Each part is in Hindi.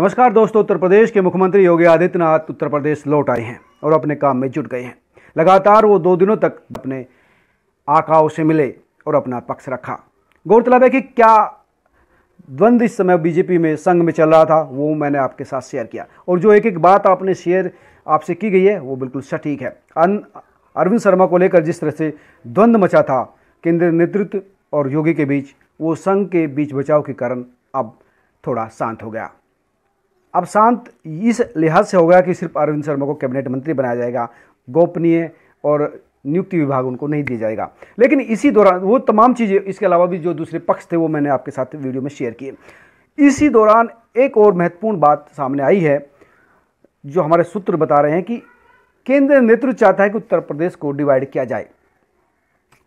नमस्कार दोस्तों उत्तर प्रदेश के मुख्यमंत्री योगी आदित्यनाथ उत्तर प्रदेश लौट आए हैं और अपने काम में जुट गए हैं लगातार वो दो दिनों तक अपने आकाओं से मिले और अपना पक्ष रखा गौरतलब है कि क्या द्वंद्व इस समय बीजेपी में संघ में चल रहा था वो मैंने आपके साथ शेयर किया और जो एक एक बात आपने शेयर आपसे की गई है वो बिल्कुल सटीक है अरविंद शर्मा को लेकर जिस तरह से द्वंद्व मचा था केंद्रीय नेतृत्व और योगी के बीच वो संघ के बीच बचाव के कारण अब थोड़ा शांत हो गया अब शांत इस लिहाज से होगा कि सिर्फ अरविंद शर्मा को कैबिनेट मंत्री बनाया जाएगा गोपनीय और नियुक्ति विभाग उनको नहीं दिया जाएगा लेकिन इसी दौरान वो तमाम चीज़ें इसके अलावा भी जो दूसरे पक्ष थे वो मैंने आपके साथ वीडियो में शेयर किए इसी दौरान एक और महत्वपूर्ण बात सामने आई है जो हमारे सूत्र बता रहे हैं कि केंद्रीय नेतृत्व चाहता है कि उत्तर प्रदेश को डिवाइड किया जाए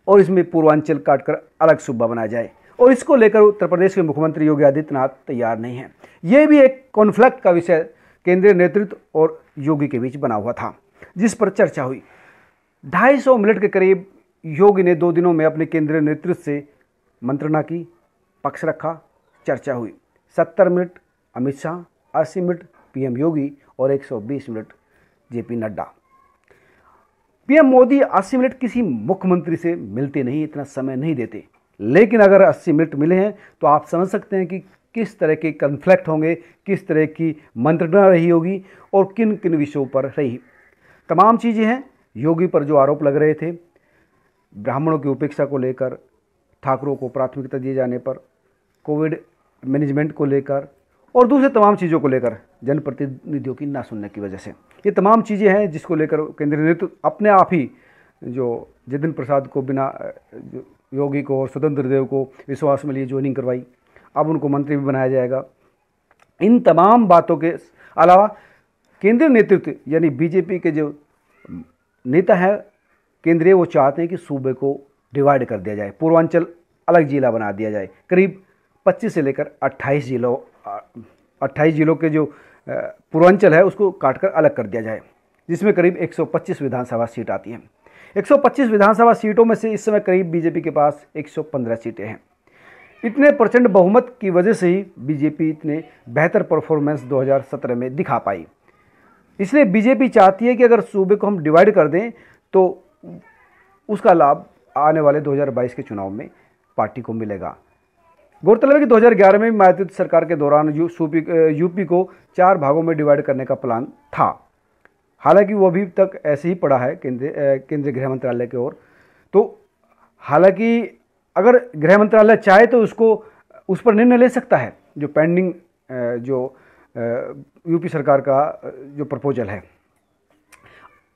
और इसमें पूर्वांचल काटकर अलग सूबा बनाया जाए और इसको लेकर उत्तर प्रदेश के मुख्यमंत्री योगी आदित्यनाथ तैयार नहीं हैं ये भी एक कॉन्फ्लिक्ट का विषय केंद्रीय नेतृत्व और योगी के बीच बना हुआ था जिस पर चर्चा हुई 250 मिनट के करीब योगी ने दो दिनों में अपने केंद्रीय नेतृत्व से मंत्रणा की पक्ष रखा चर्चा हुई 70 मिनट अमित शाह अस्सी मिनट पीएम योगी और 120 minute JP Nadda PM Modi 80 minute किसी मुख्यमंत्री से मिलते नहीं इतना समय नहीं देते लेकिन अगर 80 मिनट मिले हैं तो आप समझ सकते हैं कि किस तरह के कन्फ्लिक्ट होंगे किस तरह की मंत्रणा रही होगी और किन किन विषयों पर रही तमाम चीज़ें हैं योगी पर जो आरोप लग रहे थे ब्राह्मणों की उपेक्षा को लेकर ठाकरों को प्राथमिकता दिए जाने पर कोविड मैनेजमेंट को लेकर और दूसरे तमाम चीज़ों को लेकर जनप्रतिनिधियों की ना सुनने की वजह से ये तमाम चीज़ें हैं जिसको लेकर केंद्रीय नेतृत्व अपने आप ही जो जितिन प्रसाद को बिना योगी को और स्वतंत्र देव को विश्वास में लिए ज्वाइनिंग करवाई अब उनको मंत्री भी बनाया जाएगा इन तमाम बातों के अलावा केंद्रीय नेतृत्व यानी बीजेपी के जो नेता हैं केंद्रीय वो चाहते हैं कि सूबे को डिवाइड कर दिया जाए पूर्वांचल अलग जिला बना दिया जाए करीब 25 से लेकर 28 जिलों 28 जिलों के जो पूर्वांचल है उसको काटकर अलग कर दिया जाए जिसमें करीब 125 विधानसभा सीट आती हैं 125 विधानसभा सीटों में से इस समय करीब बीजेपी के पास 115 सीटें हैं इतने प्रचंड बहुमत की वजह से ही बीजेपी इतने बेहतर परफॉर्मेंस 2017 में दिखा पाई इसलिए बीजेपी चाहती है कि अगर सूबे को हम डिवाइड कर दें तो उसका लाभ आने वाले 2022 के चुनाव में पार्टी को मिलेगा गौरतलब है कि 2011 में मायावती सरकार के दौरान यूपी को चार भागों में डिवाइड करने का प्लान था हालांकि वो अभी तक ऐसे ही पड़ा है केंद्रीय केंद्रीय गृह मंत्रालय की ओर तो हालांकि अगर गृह मंत्रालय चाहे तो उसको उस पर निर्णय ले सकता है जो पेंडिंग जो यूपी सरकार का जो प्रपोजल है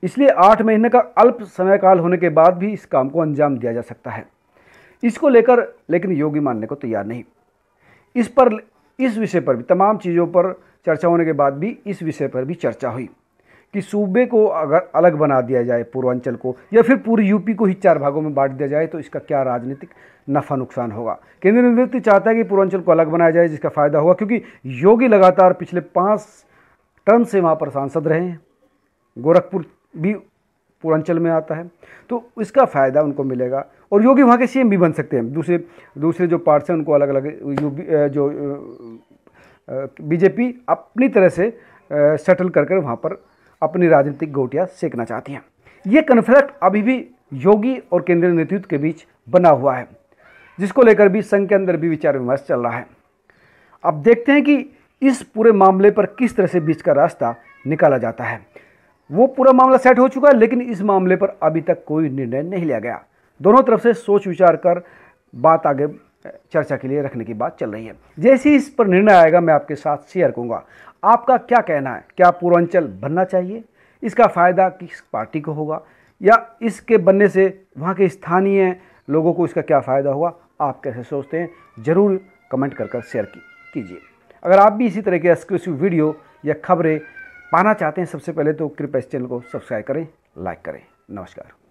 इसलिए आठ महीने का अल्प समय काल होने के बाद भी इस काम को अंजाम दिया जा सकता है इसको लेकर लेकिन योगी मानने को तैयार नहीं इस पर इस विषय पर भी तमाम चीज़ों पर चर्चा होने के बाद भी इस विषय पर भी चर्चा हुई कि सूबे को अगर अलग बना दिया जाए पूर्वांचल को या फिर पूरी यूपी को ही चार भागों में बांट दिया जाए तो इसका क्या राजनीतिक नफा नुकसान होगा केंद्रीय नेतृत्व चाहता है कि पूर्वांचल को अलग बनाया जाए जिसका फायदा होगा क्योंकि योगी लगातार पिछले पाँच टर्म से वहाँ पर सांसद रहे हैं गोरखपुर भी पूर्वांचल में आता है तो इसका फ़ायदा उनको मिलेगा और योगी वहाँ के सीएम भी बन सकते हैं दूसरे दूसरे जो पार्ट्स हैं उनको अलग अलग यूपी जो बीजेपी अपनी तरह से सेटल कर कर वहाँ पर अपनी राजनीतिक गोटियां सेकना चाहती हैं ये कन्फ्लिक्ट अभी भी योगी और केंद्रीय नेतृत्व के बीच बना हुआ है जिसको लेकर भी संघ के अंदर भी विचार विमर्श चल रहा है अब देखते हैं कि इस पूरे मामले पर किस तरह से बीच का रास्ता निकाला जाता है वो पूरा मामला सेट हो चुका है लेकिन इस मामले पर अभी तक कोई निर्णय नहीं लिया गया दोनों तरफ से सोच विचार कर बात आगे चर्चा के लिए रखने की बात चल रही है जैसे ही इस पर निर्णय आएगा मैं आपके साथ शेयर करूंगा आपका क्या कहना है क्या पूर्वांचल बनना चाहिए इसका फ़ायदा किस पार्टी को होगा या इसके बनने से वहाँ के स्थानीय लोगों को इसका क्या फ़ायदा होगा आप कैसे सोचते हैं ज़रूर कमेंट कर कर शेयर कीजिए अगर आप भी इसी तरह के एक्सक्लूसिव वीडियो या खबरें पाना चाहते हैं सबसे पहले तो कृपया इस चैनल को सब्सक्राइब करें लाइक करें नमस्कार